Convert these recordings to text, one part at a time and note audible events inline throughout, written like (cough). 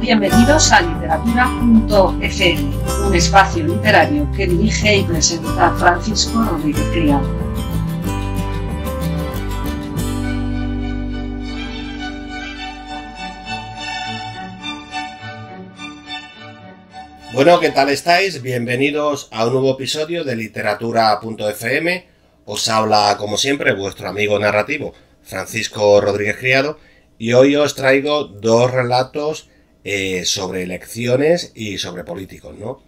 Bienvenidos a literatura.fm, un espacio literario que dirige y presenta Francisco Rodríguez Criado. Bueno, ¿qué tal estáis? Bienvenidos a un nuevo episodio de literatura.fm. Os habla, como siempre, vuestro amigo narrativo, Francisco Rodríguez Criado, y hoy os traigo dos relatos eh, sobre elecciones y sobre políticos, ¿no?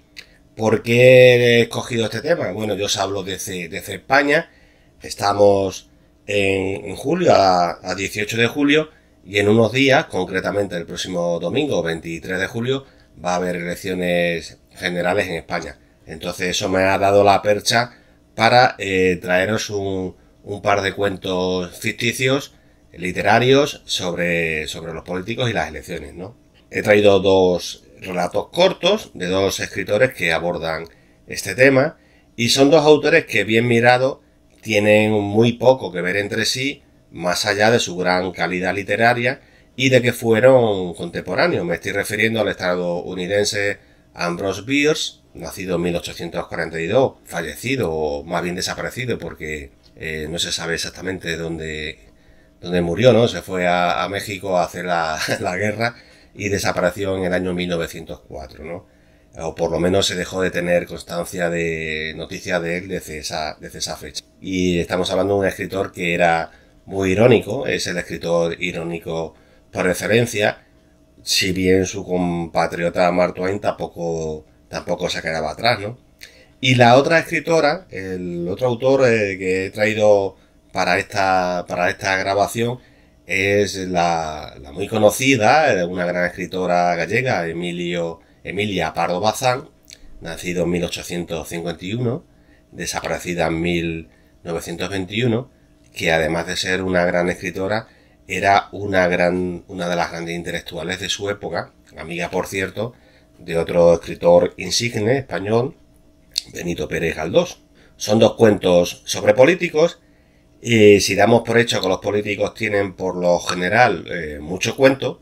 ¿Por qué he escogido este tema? Bueno, yo os hablo desde, España. Estamos en, julio, a, 18 de julio, y en unos días, concretamente el próximo domingo, 23 de julio, va a haber elecciones generales en España. Entonces eso me ha dado la percha para eh, traeros un, un, par de cuentos ficticios, literarios, sobre, sobre los políticos y las elecciones, ¿no? He traído dos relatos cortos de dos escritores que abordan este tema y son dos autores que bien mirado, tienen muy poco que ver entre sí, más allá de su gran calidad literaria y de que fueron contemporáneos. Me estoy refiriendo al estadounidense Ambrose Bierce, nacido en 1842, fallecido o más bien desaparecido porque eh, no se sabe exactamente dónde, murió, ¿no? Se fue a, México a hacer la, (laughs) la guerra y desapareció en el año 1904, ¿no? O por lo menos se dejó de tener constancia de noticia de él desde esa, fecha. Y estamos hablando de un escritor que era muy irónico, es el escritor irónico por referencia. si bien su compatriota Mark Twain tampoco, tampoco se quedaba atrás, ¿no? Y la otra escritora, el otro autor eh, que he traído para esta, para esta grabación es la, muy conocida, eh, una gran escritora gallega, Emilio, Emilia Pardo Bazán, nacido en 1851, desaparecida en 1921, que además de ser una gran escritora, era una, gran, una de las grandes intelectuales de su época, amiga, por cierto, de otro escritor insigne español, Benito Pérez Galdós. Son dos cuentos sobre políticos y si damos por hecho que los políticos tienen por lo general eh, mucho cuento,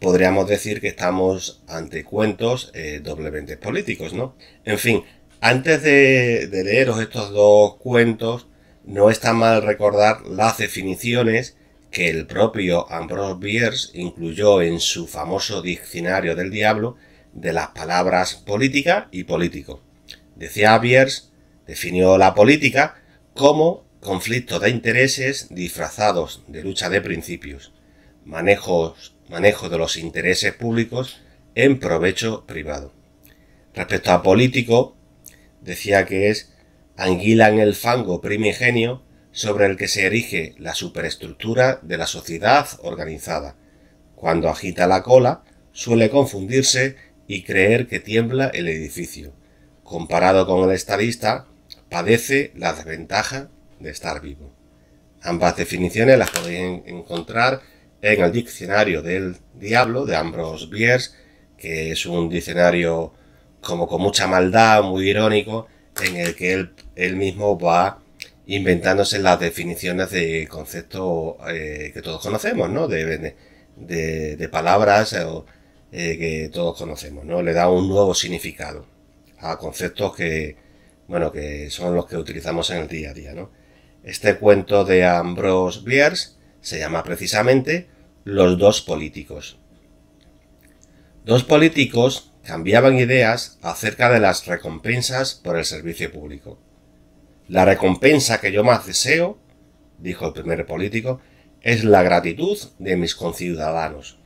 podríamos decir que estamos ante cuentos eh, doblemente políticos, ¿no? En fin, antes de, de leeros estos dos cuentos, no está mal recordar las definiciones que el propio Ambrose Bierce incluyó en su famoso diccionario del diablo de las palabras política y político. Decía Bierce, definió la política como Conflicto de intereses disfrazados de lucha de principios, manejo de los intereses públicos en provecho privado. Respecto a político, decía que es anguila en el fango primigenio sobre el que se erige la superestructura de la sociedad organizada. Cuando agita la cola, suele confundirse y creer que tiembla el edificio. Comparado con el estadista, padece la desventaja de estar vivo. Ambas definiciones las podéis encontrar en el Diccionario del Diablo de Ambrose Bierce, que es un diccionario como con mucha maldad, muy irónico, en el que él, mismo va inventándose las definiciones de conceptos eh, que todos conocemos, ¿no? De, de, palabras eh, que todos conocemos, ¿no? Le da un nuevo significado a conceptos que, bueno, que son los que utilizamos en el día a día, ¿no? Este cuento de Ambrose Bierce se llama precisamente Los dos políticos. Dos políticos cambiaban ideas acerca de las recompensas por el servicio público. La recompensa que yo más deseo, dijo el primer político, es la gratitud de mis conciudadanos.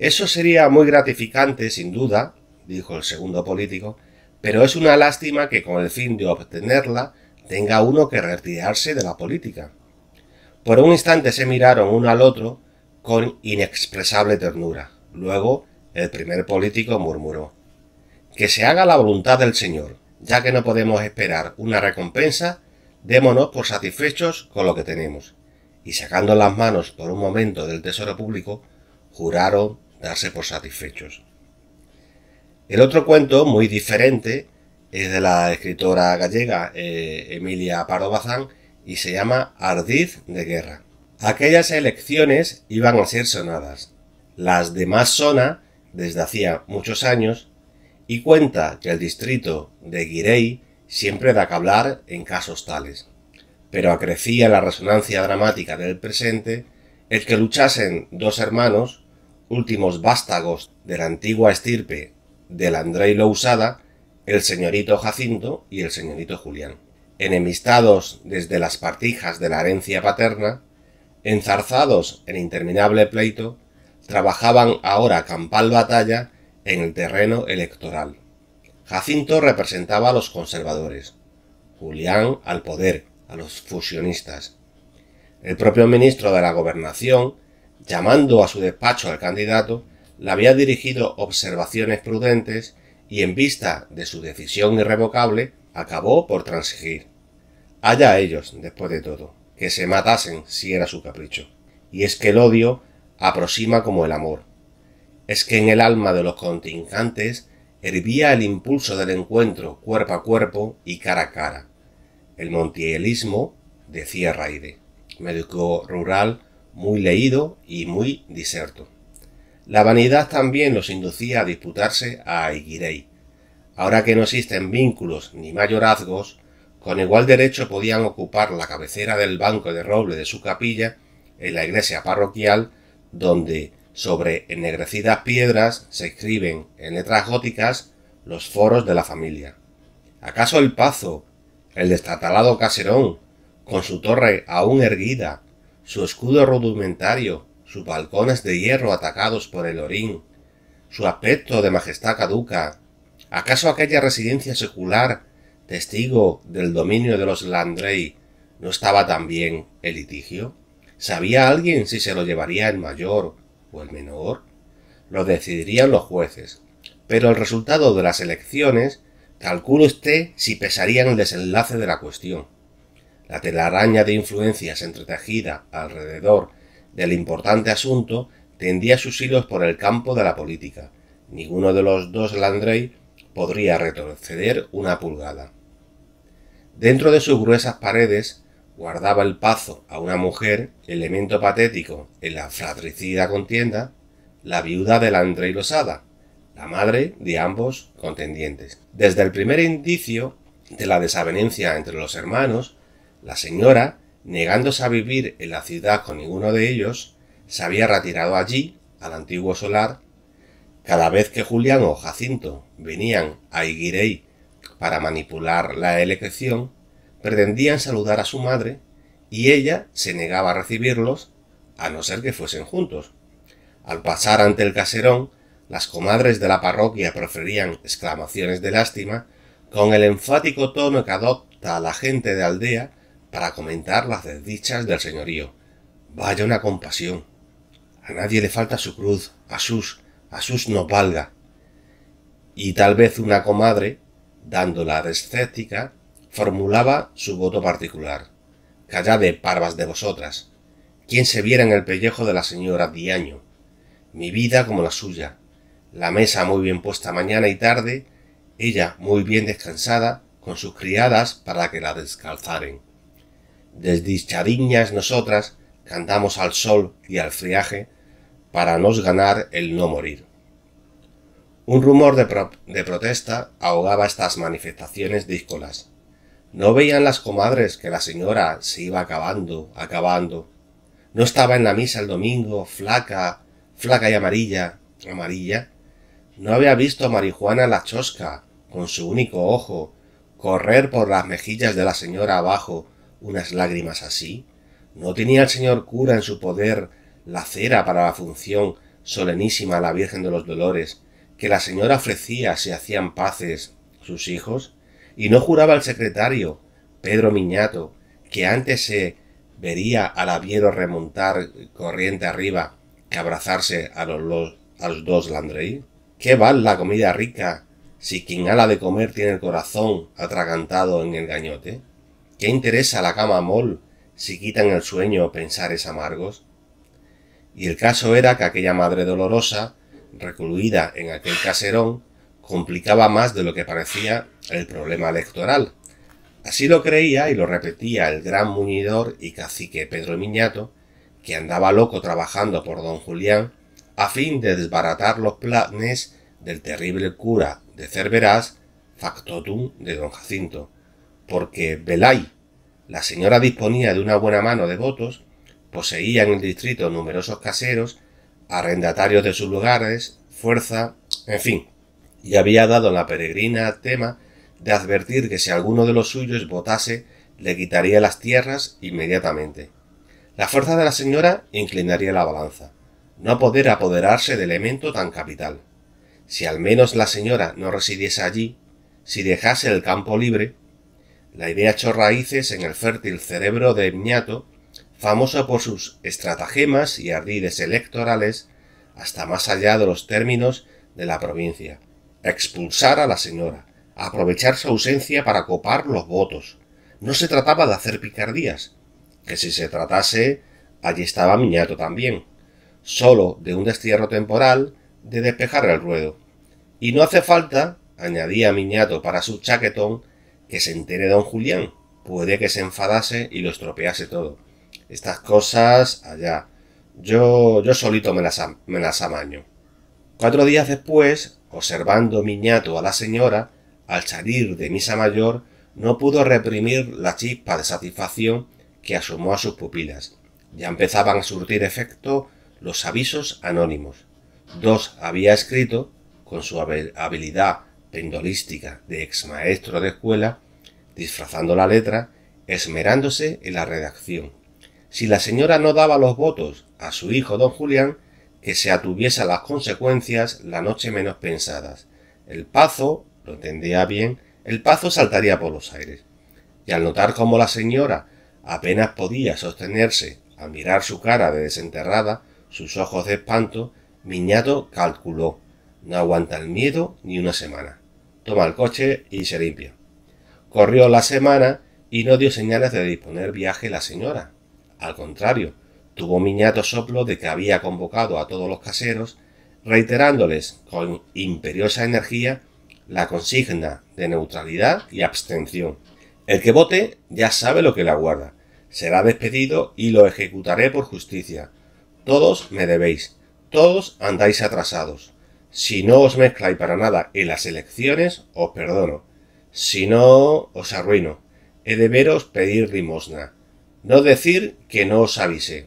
Eso sería muy gratificante, sin duda, dijo el segundo político, pero es una lástima que con el fin de obtenerla tenga uno que retirarse de la política. Por un instante se miraron uno al otro con inexpresable ternura. Luego el primer político murmuró Que se haga la voluntad del Señor, ya que no podemos esperar una recompensa, démonos por satisfechos con lo que tenemos. Y sacando las manos por un momento del tesoro público, juraron darse por satisfechos. El otro cuento, muy diferente, es de la escritora gallega eh, Emilia Pardo Bazán y se llama Ardiz de Guerra. Aquellas elecciones iban a ser sonadas. Las de más zona desde hacía muchos años y cuenta que el distrito de Guirey siempre da que hablar en casos tales. Pero acrecía la resonancia dramática del presente el que luchasen dos hermanos, últimos vástagos de la antigua estirpe del Andrei Lousada, el señorito Jacinto y el señorito Julián. Enemistados desde las partijas de la herencia paterna, enzarzados en interminable pleito, trabajaban ahora campal batalla en el terreno electoral. Jacinto representaba a los conservadores, Julián al poder, a los fusionistas. El propio ministro de la Gobernación, llamando a su despacho al candidato, le había dirigido observaciones prudentes y en vista de su decisión irrevocable, acabó por transigir. Allá ellos, después de todo, que se matasen si era su capricho. Y es que el odio aproxima como el amor. Es que en el alma de los contingentes hervía el impulso del encuentro cuerpo a cuerpo y cara a cara. El montielismo, decía Raide, médico rural muy leído y muy diserto. La vanidad también los inducía a disputarse a Aigirei. Ahora que no existen vínculos ni mayorazgos, con igual derecho podían ocupar la cabecera del banco de roble de su capilla en la iglesia parroquial, donde sobre ennegrecidas piedras se escriben en letras góticas los foros de la familia. ¿Acaso el Pazo, el destatalado caserón, con su torre aún erguida, su escudo rudimentario, sus balcones de hierro atacados por el orín, su aspecto de majestad caduca. ¿Acaso aquella residencia secular, testigo del dominio de los Landrey, no estaba también el litigio? ¿Sabía alguien si se lo llevaría el mayor o el menor? Lo decidirían los jueces. Pero el resultado de las elecciones, calculo usted si pesaría en el desenlace de la cuestión. La telaraña de influencias entretejida alrededor del importante asunto tendía sus hilos por el campo de la política. Ninguno de los dos Landrey podría retroceder una pulgada. Dentro de sus gruesas paredes guardaba el pazo a una mujer, elemento patético en la fratricida contienda, la viuda de Landrey Losada, la madre de ambos contendientes. Desde el primer indicio de la desavenencia entre los hermanos, la señora Negándose a vivir en la ciudad con ninguno de ellos, se había retirado allí, al antiguo solar. Cada vez que Julián o Jacinto venían a Iguirey para manipular la elección, pretendían saludar a su madre y ella se negaba a recibirlos a no ser que fuesen juntos. Al pasar ante el caserón, las comadres de la parroquia proferían exclamaciones de lástima con el enfático tono que adopta la gente de aldea para comentar las desdichas del señorío. Vaya una compasión. A nadie le falta su cruz, a sus, a sus no valga. Y tal vez una comadre, dándola de escéptica, formulaba su voto particular. Callad de parvas de vosotras. ¿Quién se viera en el pellejo de la señora Diaño? Mi vida como la suya. La mesa muy bien puesta mañana y tarde, ella muy bien descansada, con sus criadas para que la descalzaren desdichadiñas nosotras cantamos al sol y al friaje para nos ganar el no morir. Un rumor de, de protesta ahogaba estas manifestaciones díscolas. No veían las comadres que la señora se iba acabando, acabando. No estaba en la misa el domingo, flaca, flaca y amarilla, amarilla. No había visto a Marijuana la chosca, con su único ojo, correr por las mejillas de la señora abajo, unas lágrimas así? ¿No tenía el señor cura en su poder la cera para la función solenísima a la Virgen de los Dolores que la señora ofrecía si hacían paces sus hijos? ¿Y no juraba el secretario, Pedro Miñato, que antes se vería al aviero remontar corriente arriba que abrazarse a los, dos Landrey? ¿Qué val la comida rica si quien ala de comer tiene el corazón atragantado en el gañote? ¿Qué interesa la cama mol si quitan el sueño pensares amargos? Y el caso era que aquella madre dolorosa, recluida en aquel caserón, complicaba más de lo que parecía el problema electoral. Así lo creía y lo repetía el gran muñidor y cacique Pedro Miñato, que andaba loco trabajando por don Julián, a fin de desbaratar los planes del terrible cura de Cerverás, factotum de don Jacinto porque velay la señora disponía de una buena mano de votos, poseía en el distrito numerosos caseros, arrendatarios de sus lugares, fuerza, en fin, y había dado a la peregrina tema de advertir que si alguno de los suyos votase, le quitaría las tierras inmediatamente. La fuerza de la señora inclinaría la balanza. No poder apoderarse de elemento tan capital. Si al menos la señora no residiese allí, si dejase el campo libre, la idea echó raíces en el fértil cerebro de Miñato, famoso por sus estratagemas y ardides electorales hasta más allá de los términos de la provincia. Expulsar a la señora, aprovechar su ausencia para copar los votos. No se trataba de hacer picardías, que si se tratase, allí estaba Miñato también, solo de un destierro temporal de despejar el ruedo. Y no hace falta, añadía Miñato para su chaquetón, que se entere don Julián. Puede que se enfadase y lo estropease todo. Estas cosas allá. Yo, yo solito me las, me las amaño. Cuatro días después, observando miñato a la señora, al salir de misa mayor, no pudo reprimir la chispa de satisfacción que asomó a sus pupilas. Ya empezaban a surtir efecto los avisos anónimos. Dos había escrito, con su habilidad pendolística de ex maestro de escuela, disfrazando la letra, esmerándose en la redacción. Si la señora no daba los votos a su hijo don Julián, que se atuviese a las consecuencias la noche menos pensadas. El pazo, lo entendía bien, el pazo saltaría por los aires. Y al notar cómo la señora apenas podía sostenerse, al mirar su cara de desenterrada, sus ojos de espanto, Miñato calculó, no aguanta el miedo ni una semana toma el coche y se limpia. Corrió la semana y no dio señales de disponer viaje la señora. Al contrario, tuvo miñato soplo de que había convocado a todos los caseros, reiterándoles con imperiosa energía la consigna de neutralidad y abstención. El que vote ya sabe lo que le aguarda. Será despedido y lo ejecutaré por justicia. Todos me debéis. Todos andáis atrasados. Si no os mezcláis para nada en las elecciones, os perdono. Si no, os arruino. He de veros pedir limosna. No decir que no os avise.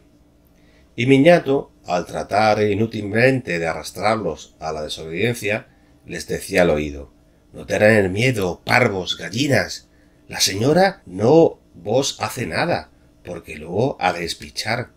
Y Miñato, al tratar inútilmente de arrastrarlos a la desobediencia, les decía al oído. No tener miedo, parvos, gallinas. La señora no vos hace nada, porque luego ha de espichar.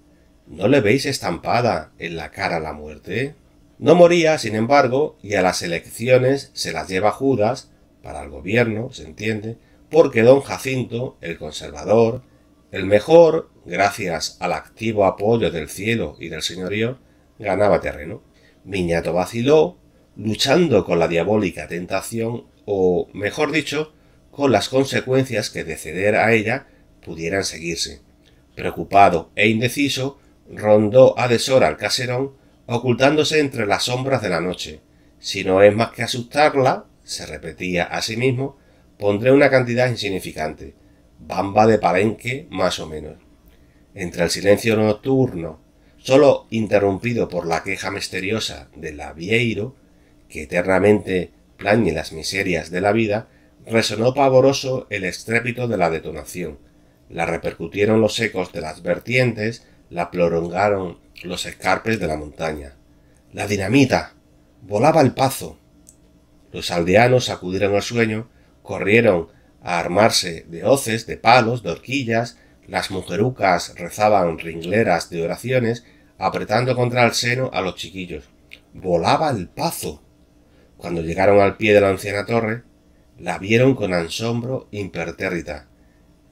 ¿No le veis estampada en la cara la muerte? No moría, sin embargo, y a las elecciones se las lleva Judas, para el gobierno, se entiende, porque don Jacinto, el conservador, el mejor, gracias al activo apoyo del cielo y del señorío, ganaba terreno. Miñato vaciló, luchando con la diabólica tentación, o, mejor dicho, con las consecuencias que de ceder a ella pudieran seguirse. Preocupado e indeciso, rondó a deshora al caserón ocultándose entre las sombras de la noche. Si no es más que asustarla, se repetía a sí mismo, pondré una cantidad insignificante, bamba de palenque más o menos. Entre el silencio nocturno, solo interrumpido por la queja misteriosa de la Vieiro, que eternamente plañe las miserias de la vida, resonó pavoroso el estrépito de la detonación. La repercutieron los ecos de las vertientes, la prolongaron los escarpes de la montaña. La dinamita volaba el pazo. Los aldeanos acudieron al sueño, corrieron a armarse de hoces, de palos, de horquillas, las mujerucas rezaban ringleras de oraciones, apretando contra el seno a los chiquillos. Volaba el pazo. Cuando llegaron al pie de la anciana torre, la vieron con asombro impertérrita.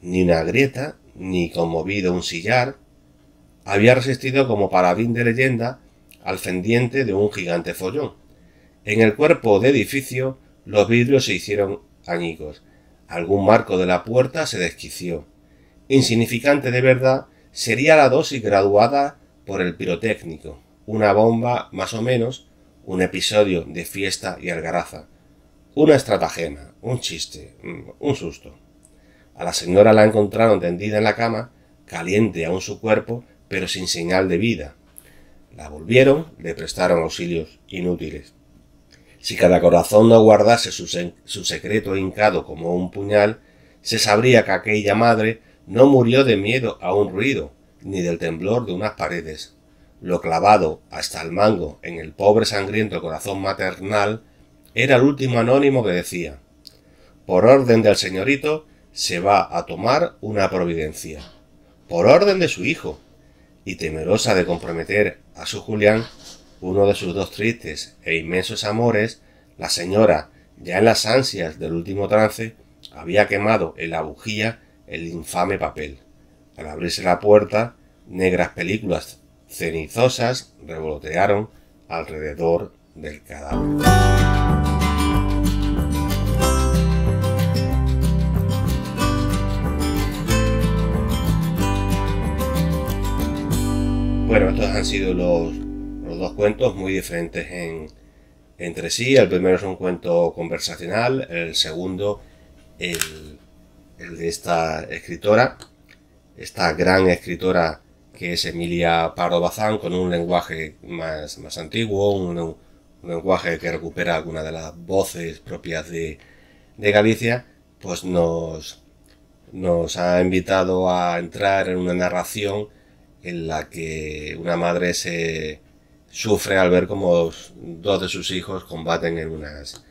Ni una grieta, ni conmovido un sillar, había resistido como parabín de leyenda al fendiente de un gigante follón. En el cuerpo de edificio los vidrios se hicieron añicos, algún marco de la puerta se desquició. Insignificante de verdad sería la dosis graduada por el pirotécnico, una bomba más o menos, un episodio de fiesta y algaraza, una estratagema, un chiste, mm, un susto. A la señora la encontraron tendida en la cama, caliente aún su cuerpo, pero sin señal de vida. La volvieron, le prestaron auxilios inútiles. Si cada corazón no guardase su, su secreto hincado como un puñal, se sabría que aquella madre no murió de miedo a un ruido, ni del temblor de unas paredes. Lo clavado hasta el mango en el pobre sangriento corazón maternal era el último anónimo que decía Por orden del señorito se va a tomar una providencia. Por orden de su hijo, y temerosa de comprometer a su Julián uno de sus dos tristes e inmensos amores, la señora, ya en las ansias del último trance, había quemado en la bujía el infame papel. Al abrirse la puerta, negras películas cenizosas revolotearon alrededor del cadáver. sido los, dos cuentos muy diferentes entre sí. El primero es un cuento conversacional, el segundo el, de esta escritora, esta gran escritora que es Emilia Pardo Bazán, con un lenguaje más, antiguo, un, lenguaje que recupera algunas de las voces propias de, Galicia, pues nos, nos ha invitado a entrar en una narración en la que una madre se sufre al ver como dos de sus hijos combaten en unas,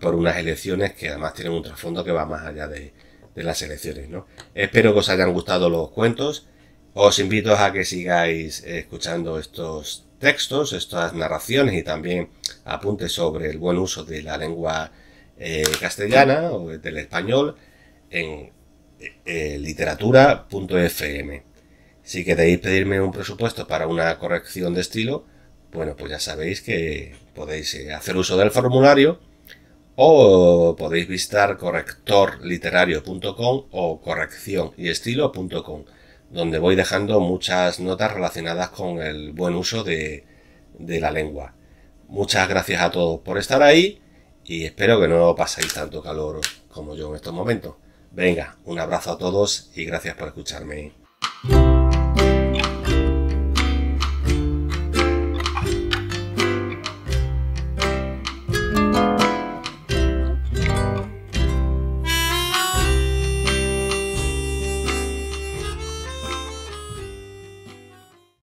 por unas elecciones que además tienen un trasfondo que va más allá de, las elecciones. Espero que os hayan gustado los cuentos. Os invito a que sigáis escuchando estos textos, estas narraciones y también apuntes sobre el buen uso de la lengua eh, castellana o del español en eh, literatura.fm. Si queréis pedirme un presupuesto para una corrección de estilo, bueno, pues ya sabéis que podéis eh, hacer uso del formulario o podéis visitar correctorliterario.com o correccionyestilo.com, donde voy dejando muchas notas relacionadas con el buen uso de, de la lengua. Muchas gracias a todos por estar ahí y espero que no paséis tanto calor como yo en estos momentos. Venga, un abrazo a todos y gracias por escucharme.